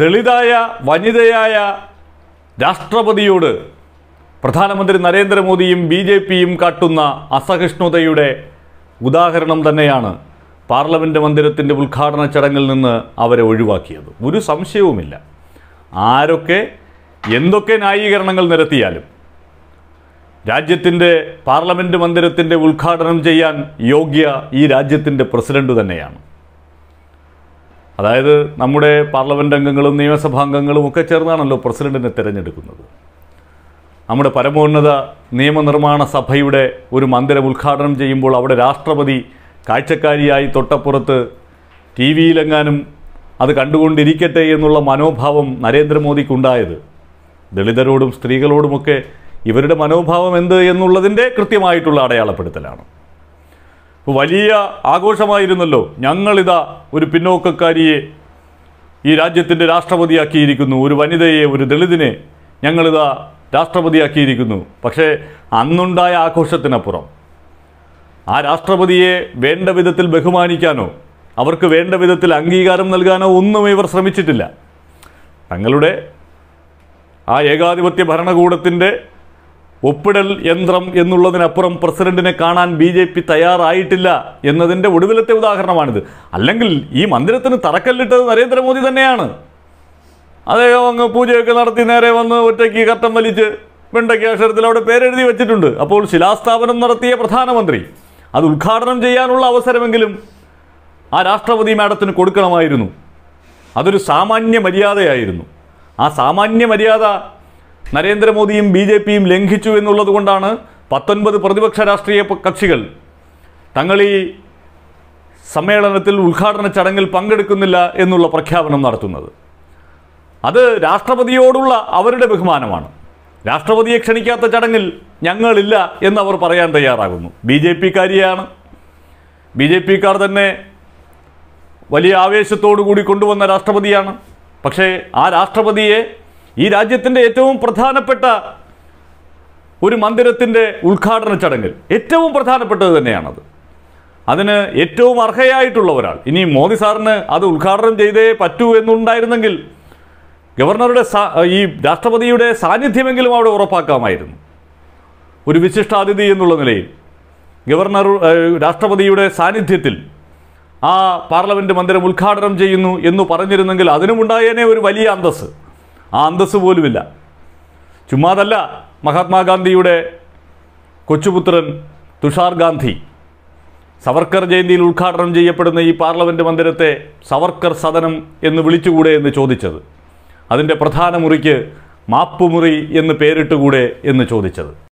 ദളിതായ വനിതയായ രാഷ്ട്രപതിയോട് പ്രധാനമന്ത്രി നരേന്ദ്രമോദിയും B J പിയും കാട്ടുന്ന അസഹിഷ്ണുതയുടെ ഉദാഹരണം തന്നെയാണ് പാർലമെൻറ്റ് മന്ദിരത്തിൻ്റെ ഉദ്ഘാടന ചടങ്ങിൽ നിന്ന് അവരെ ഒഴിവാക്കിയത് ഒരു സംശയവുമില്ല ആരൊക്കെ എന്തൊക്കെ ന്യായീകരണങ്ങൾ നിരത്തിയാലും രാജ്യത്തിൻ്റെ പാർലമെൻറ്റ് മന്ദിരത്തിൻ്റെ ഉദ്ഘാടനം ചെയ്യാൻ യോഗ്യ ഈ രാജ്യത്തിൻ്റെ പ്രസിഡന്റ് തന്നെയാണ് അതായത് നമ്മുടെ പാർലമെൻ്റ് അംഗങ്ങളും നിയമസഭാംഗങ്ങളും ഒക്കെ ചേർന്നാണല്ലോ പ്രസിഡന്റിനെ തിരഞ്ഞെടുക്കുന്നത് നമ്മുടെ പരമോന്നത നിയമനിർമ്മാണ സഭയുടെ ഒരു മന്ദിരം ഉദ്ഘാടനം ചെയ്യുമ്പോൾ അവിടെ രാഷ്ട്രപതി കാഴ്ചക്കാരിയായി തൊട്ടപ്പുറത്ത് ടി വിയിലെങ്ങാനും അത് കണ്ടുകൊണ്ടിരിക്കട്ടെ എന്നുള്ള മനോഭാവം നരേന്ദ്രമോദിക്കുണ്ടായത് ദളിതരോടും സ്ത്രീകളോടുമൊക്കെ ഇവരുടെ മനോഭാവം എന്ത് എന്നുള്ളതിൻ്റെ കൃത്യമായിട്ടുള്ള അടയാളപ്പെടുത്തലാണ് വലിയ ആഘോഷമായിരുന്നല്ലോ ഞങ്ങളിതാ ഒരു പിന്നോക്കക്കാരിയെ ഈ രാജ്യത്തിൻ്റെ രാഷ്ട്രപതിയാക്കിയിരിക്കുന്നു ഒരു വനിതയെ ഒരു ദളിതിനെ ഞങ്ങളിതാ രാഷ്ട്രപതിയാക്കിയിരിക്കുന്നു പക്ഷേ അന്നുണ്ടായ ആഘോഷത്തിനപ്പുറം ആ രാഷ്ട്രപതിയെ വേണ്ട വിധത്തിൽ ബഹുമാനിക്കാനോ അവർക്ക് വേണ്ട വിധത്തിൽ അംഗീകാരം നൽകാനോ ഒന്നും ഇവർ ശ്രമിച്ചിട്ടില്ല തങ്ങളുടെ ആ ഏകാധിപത്യ ഭരണകൂടത്തിൻ്റെ ഒപ്പിടൽ യന്ത്രം എന്നുള്ളതിനപ്പുറം പ്രസിഡന്റിനെ കാണാൻ ബി ജെ പി തയ്യാറായിട്ടില്ല എന്നതിൻ്റെ ഒടുവിലത്തെ ഉദാഹരണമാണിത് അല്ലെങ്കിൽ ഈ മന്ദിരത്തിന് തറക്കല്ലിട്ടത് നരേന്ദ്രമോദി തന്നെയാണ് അദ്ദേഹം അങ്ങ് പൂജയൊക്കെ നടത്തി നേരെ വന്ന് ഒറ്റയ്ക്ക് കട്ടം വലിച്ച് വെണ്ടയ്ക്ക് അക്ഷരത്തിൽ അവിടെ പേരെഴുതി വെച്ചിട്ടുണ്ട് അപ്പോൾ ശിലാസ്ഥാപനം നടത്തിയ പ്രധാനമന്ത്രി അത് ഉദ്ഘാടനം ചെയ്യാനുള്ള അവസരമെങ്കിലും ആ രാഷ്ട്രപതി മാഡത്തിന് കൊടുക്കണമായിരുന്നു അതൊരു സാമാന്യ മര്യാദയായിരുന്നു ആ സാമാന്യ മര്യാദ നരേന്ദ്രമോദിയും ബി ജെ പിയും ലംഘിച്ചു എന്നുള്ളതുകൊണ്ടാണ് പത്തൊൻപത് പ്രതിപക്ഷ രാഷ്ട്രീയ കക്ഷികൾ തങ്ങളീ സമ്മേളനത്തിൽ ഉദ്ഘാടന ചടങ്ങിൽ പങ്കെടുക്കുന്നില്ല എന്നുള്ള പ്രഖ്യാപനം നടത്തുന്നത് അത് രാഷ്ട്രപതിയോടുള്ള അവരുടെ ബഹുമാനമാണ് രാഷ്ട്രപതിയെ ക്ഷണിക്കാത്ത ചടങ്ങിൽ ഞങ്ങളില്ല എന്നവർ പറയാൻ തയ്യാറാകുന്നു ബി ജെ പിക്കാരിയാണ് ബി ജെ പിക്കാർ തന്നെ വലിയ ആവേശത്തോടു കൂടി കൊണ്ടുവന്ന രാഷ്ട്രപതിയാണ് പക്ഷേ ആ രാഷ്ട്രപതിയെ ഈ രാജ്യത്തിൻ്റെ ഏറ്റവും പ്രധാനപ്പെട്ട ഒരു മന്ദിരത്തിൻ്റെ ഉദ്ഘാടന ചടങ്ങിൽ ഏറ്റവും പ്രധാനപ്പെട്ടത് തന്നെയാണത് അതിന് ഏറ്റവും അർഹയായിട്ടുള്ള ഒരാൾ ഇനി മോദി സാറിന് അത് ഉദ്ഘാടനം ചെയ്തേ പറ്റൂ എന്നുണ്ടായിരുന്നെങ്കിൽ ഗവർണറുടെ ഈ രാഷ്ട്രപതിയുടെ സാന്നിധ്യമെങ്കിലും അവിടെ ഉറപ്പാക്കാമായിരുന്നു ഒരു വിശിഷ്ടാതിഥി എന്നുള്ള നിലയിൽ ഗവർണർ രാഷ്ട്രപതിയുടെ സാന്നിധ്യത്തിൽ ആ പാർലമെൻറ്റ് മന്ദിരം ഉദ്ഘാടനം ചെയ്യുന്നു എന്ന് പറഞ്ഞിരുന്നെങ്കിൽ അതിനുമുണ്ടായേനെ ഒരു വലിയ അന്തസ്സ് ആ അന്തസ് പോലുമില്ല ചുമ്മാതല്ല മഹാത്മാഗാന്ധിയുടെ കൊച്ചുപുത്രൻ തുഷാർ ഗാന്ധി സവർക്കർ ജയന്തിയിൽ ഉദ്ഘാടനം ചെയ്യപ്പെടുന്ന ഈ പാർലമെൻ്റ് മന്ദിരത്തെ സവർക്കർ സദനം എന്ന് വിളിച്ചുകൂടെ എന്ന് ചോദിച്ചത് അതിൻ്റെ പ്രധാന മുറിക്ക് മാപ്പുമുറി എന്ന് പേരിട്ടുകൂടെ എന്ന് ചോദിച്ചത്